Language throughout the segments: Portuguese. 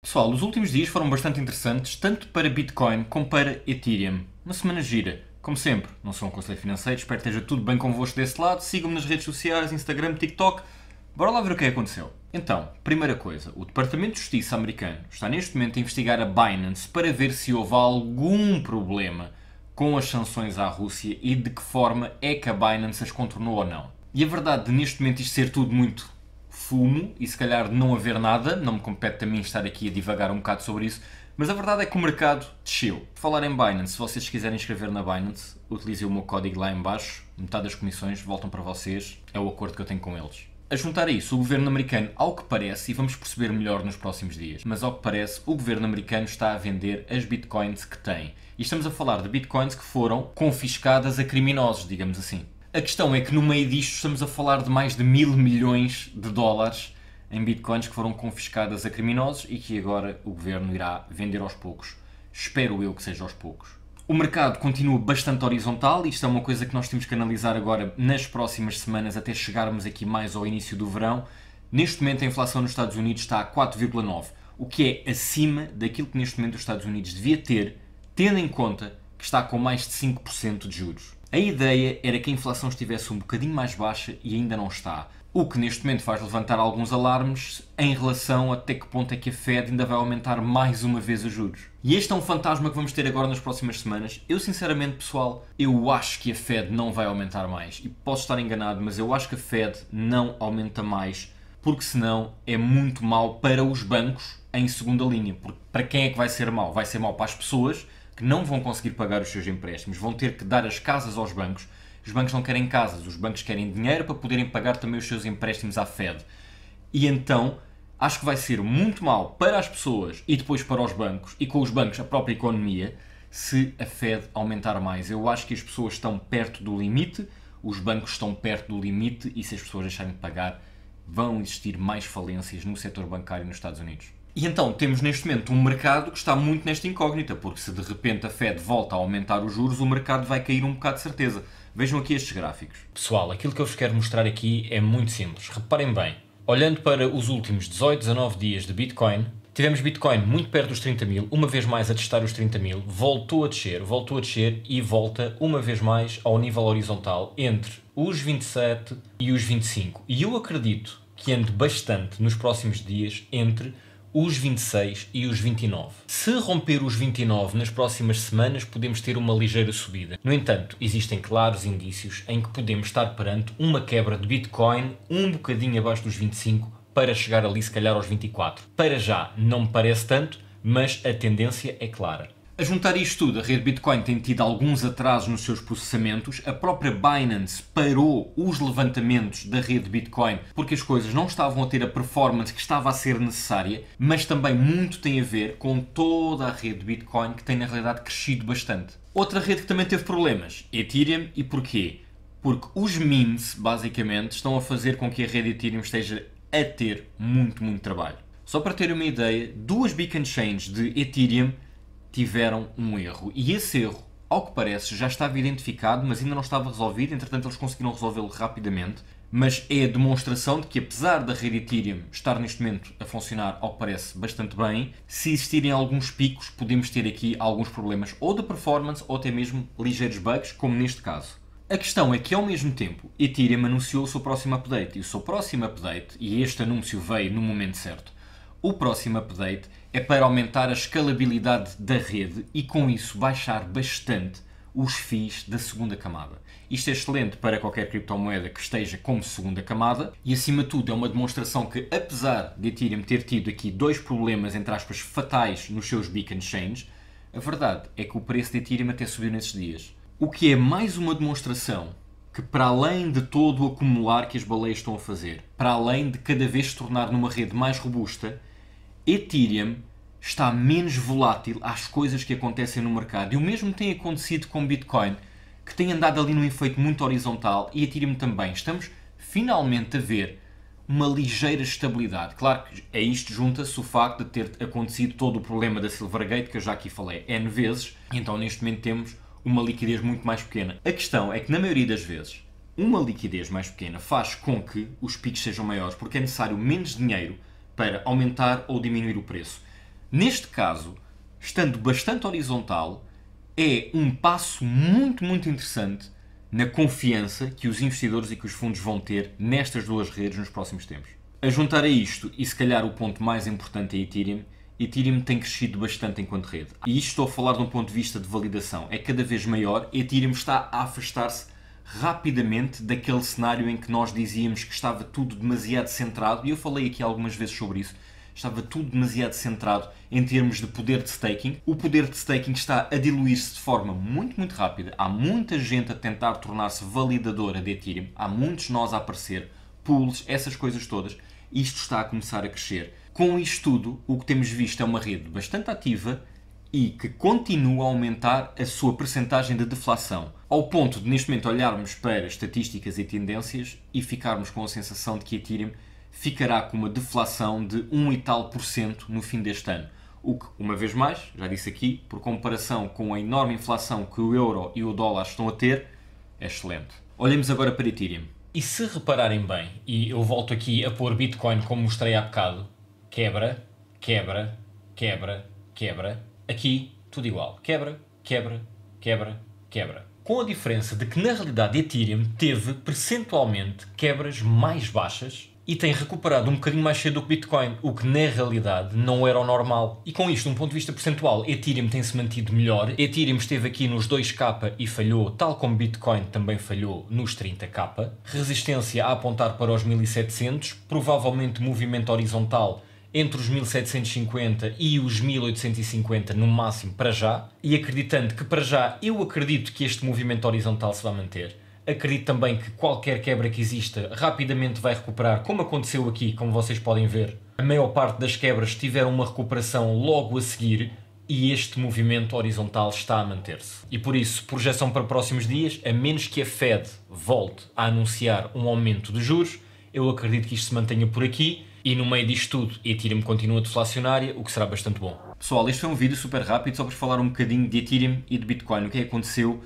Pessoal, os últimos dias foram bastante interessantes, tanto para Bitcoin como para Ethereum. Uma semana gira. Como sempre, não sou um conselho financeiro, espero que esteja tudo bem convosco desse lado. Sigam-me nas redes sociais, Instagram, TikTok. Bora lá ver o é que aconteceu. Então, primeira coisa, o Departamento de Justiça americano está neste momento a investigar a Binance para ver se houve algum problema com as sanções à Rússia e de que forma é que a Binance as contornou ou não. E a verdade de neste momento isto ser tudo muito fumo e se calhar não haver nada, não me compete a mim estar aqui a divagar um bocado sobre isso, mas a verdade é que o mercado desceu. Por falar em Binance, se vocês quiserem inscrever na Binance, utilizem o meu código lá embaixo, metade das comissões voltam para vocês, é o acordo que eu tenho com eles. A juntar a isso, o governo americano, ao que parece, e vamos perceber melhor nos próximos dias, mas ao que parece, o governo americano está a vender as bitcoins que tem. E estamos a falar de bitcoins que foram confiscadas a criminosos, digamos assim. A questão é que no meio disto estamos a falar de mais de mil milhões de dólares em bitcoins que foram confiscadas a criminosos e que agora o governo irá vender aos poucos. Espero eu que seja aos poucos. O mercado continua bastante horizontal, isto é uma coisa que nós temos que analisar agora nas próximas semanas até chegarmos aqui mais ao início do verão. Neste momento a inflação nos Estados Unidos está a 4,9, o que é acima daquilo que neste momento os Estados Unidos devia ter, tendo em conta que está com mais de 5% de juros. A ideia era que a inflação estivesse um bocadinho mais baixa e ainda não está. O que neste momento faz levantar alguns alarmes em relação até que ponto é que a Fed ainda vai aumentar mais uma vez os juros. E este é um fantasma que vamos ter agora nas próximas semanas. Eu, sinceramente, pessoal, eu acho que a Fed não vai aumentar mais. E posso estar enganado, mas eu acho que a Fed não aumenta mais, porque senão é muito mal para os bancos em segunda linha. Porque para quem é que vai ser mal? Vai ser mal para as pessoas que não vão conseguir pagar os seus empréstimos, vão ter que dar as casas aos bancos. Os bancos não querem casas, os bancos querem dinheiro para poderem pagar também os seus empréstimos à Fed. E então acho que vai ser muito mal para as pessoas e depois para os bancos e com os bancos a própria economia se a Fed aumentar mais. Eu acho que as pessoas estão perto do limite, os bancos estão perto do limite e se as pessoas deixarem de pagar, vão existir mais falências no setor bancário nos Estados Unidos. E então temos neste momento um mercado que está muito nesta incógnita, porque se de repente a Fed volta a aumentar os juros, o mercado vai cair um bocado de certeza. Vejam aqui estes gráficos. Pessoal, aquilo que eu vos quero mostrar aqui é muito simples. Reparem bem, olhando para os últimos 18, 19 dias de Bitcoin, tivemos Bitcoin muito perto dos 30 mil, uma vez mais a testar os 30 mil, voltou a descer, voltou a descer e volta uma vez mais ao nível horizontal entre os 27 e os 25. E eu acredito que ande bastante nos próximos dias entre os 26 e os 29. Se romper os 29 nas próximas semanas, podemos ter uma ligeira subida. No entanto, existem claros indícios em que podemos estar perante uma quebra de Bitcoin um bocadinho abaixo dos 25 para chegar ali se calhar aos 24. Para já não me parece tanto, mas a tendência é clara. A juntar isto tudo, a rede Bitcoin tem tido alguns atrasos nos seus processamentos. A própria Binance parou os levantamentos da rede Bitcoin porque as coisas não estavam a ter a performance que estava a ser necessária, mas também muito tem a ver com toda a rede Bitcoin que tem na realidade crescido bastante. Outra rede que também teve problemas, Ethereum, e porquê? Porque os memes, basicamente, estão a fazer com que a rede Ethereum esteja a ter muito, muito trabalho. Só para ter uma ideia, duas beacon chains de Ethereum tiveram um erro. E esse erro, ao que parece, já estava identificado, mas ainda não estava resolvido. Entretanto, eles conseguiram resolvê-lo rapidamente. Mas é a demonstração de que, apesar da rede Ethereum estar neste momento a funcionar, ao que parece, bastante bem, se existirem alguns picos, podemos ter aqui alguns problemas ou de performance ou até mesmo ligeiros bugs, como neste caso. A questão é que, ao mesmo tempo, Ethereum anunciou o seu próximo update. E o seu próximo update, e este anúncio veio no momento certo, o próximo update é para aumentar a escalabilidade da rede e com isso baixar bastante os FIIs da segunda camada. Isto é excelente para qualquer criptomoeda que esteja como segunda camada e, acima de tudo, é uma demonstração que, apesar de Ethereum ter tido aqui dois problemas, entre aspas, fatais nos seus beacon chains, a verdade é que o preço de Ethereum até subiu nesses dias. O que é mais uma demonstração que, para além de todo o acumular que as baleias estão a fazer, para além de cada vez se tornar numa rede mais robusta, Ethereum está menos volátil às coisas que acontecem no mercado. E o mesmo tem acontecido com Bitcoin, que tem andado ali num efeito muito horizontal e Ethereum também. Estamos finalmente a ver uma ligeira estabilidade. Claro que a é isto junta-se o facto de ter acontecido todo o problema da Silvergate, que eu já aqui falei N vezes, então neste momento temos uma liquidez muito mais pequena. A questão é que, na maioria das vezes, uma liquidez mais pequena faz com que os picos sejam maiores, porque é necessário menos dinheiro para aumentar ou diminuir o preço. Neste caso, estando bastante horizontal, é um passo muito, muito interessante na confiança que os investidores e que os fundos vão ter nestas duas redes nos próximos tempos. A juntar a isto, e se calhar o ponto mais importante é Ethereum, Ethereum tem crescido bastante enquanto rede. E isto estou a falar de um ponto de vista de validação. É cada vez maior, Ethereum está a afastar-se rapidamente daquele cenário em que nós dizíamos que estava tudo demasiado centrado, e eu falei aqui algumas vezes sobre isso, estava tudo demasiado centrado em termos de poder de staking. O poder de staking está a diluir-se de forma muito, muito rápida. Há muita gente a tentar tornar-se validadora de Ethereum, há muitos nós a aparecer, pools, essas coisas todas. Isto está a começar a crescer. Com isto tudo, o que temos visto é uma rede bastante ativa, e que continua a aumentar a sua percentagem de deflação, ao ponto de neste momento olharmos para estatísticas e tendências e ficarmos com a sensação de que Ethereum ficará com uma deflação de 1 e tal por cento no fim deste ano. O que, uma vez mais, já disse aqui, por comparação com a enorme inflação que o euro e o dólar estão a ter, é excelente. Olhemos agora para Ethereum. E se repararem bem, e eu volto aqui a pôr Bitcoin como mostrei há bocado, quebra, quebra, quebra, quebra, Aqui, tudo igual. Quebra, quebra, quebra, quebra. Com a diferença de que, na realidade, Ethereum teve percentualmente quebras mais baixas e tem recuperado um bocadinho mais cedo do que Bitcoin, o que na realidade não era o normal. E com isto, de um ponto de vista percentual, Ethereum tem-se mantido melhor. Ethereum esteve aqui nos 2K e falhou, tal como Bitcoin também falhou nos 30K. Resistência a apontar para os 1700, provavelmente movimento horizontal entre os 1750 e os 1850 no máximo para já, e acreditando que para já eu acredito que este movimento horizontal se vai manter. Acredito também que qualquer quebra que exista rapidamente vai recuperar, como aconteceu aqui, como vocês podem ver. A maior parte das quebras tiveram uma recuperação logo a seguir e este movimento horizontal está a manter-se. E por isso, projeção para próximos dias, a menos que a Fed volte a anunciar um aumento de juros, eu acredito que isto se mantenha por aqui e no meio disto tudo Ethereum continua deflacionária, o que será bastante bom. Pessoal, este foi um vídeo super rápido só para falar um bocadinho de Ethereum e de Bitcoin, o é que aconteceu,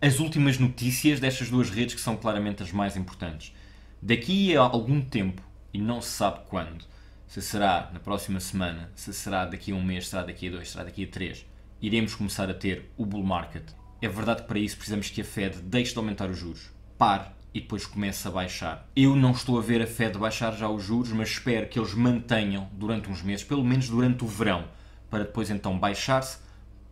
as últimas notícias destas duas redes que são claramente as mais importantes. Daqui a algum tempo, e não se sabe quando, se será na próxima semana, se será daqui a um mês, será daqui a dois, será daqui a três, iremos começar a ter o bull market. É verdade que para isso precisamos que a Fed deixe de aumentar os juros, pare e depois começa a baixar. Eu não estou a ver a Fed baixar já os juros, mas espero que eles mantenham durante uns meses, pelo menos durante o verão, para depois então baixar-se,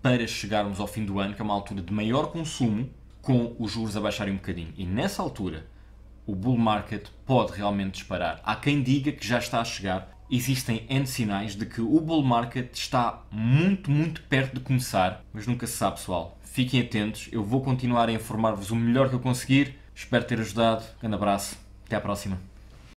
para chegarmos ao fim do ano, que é uma altura de maior consumo, com os juros a baixarem um bocadinho. E nessa altura, o bull market pode realmente disparar. Há quem diga que já está a chegar. Existem N sinais de que o bull market está muito, muito perto de começar, mas nunca se sabe, pessoal. Fiquem atentos, eu vou continuar a informar-vos o melhor que eu conseguir Espero ter ajudado. Grande abraço. Até à próxima.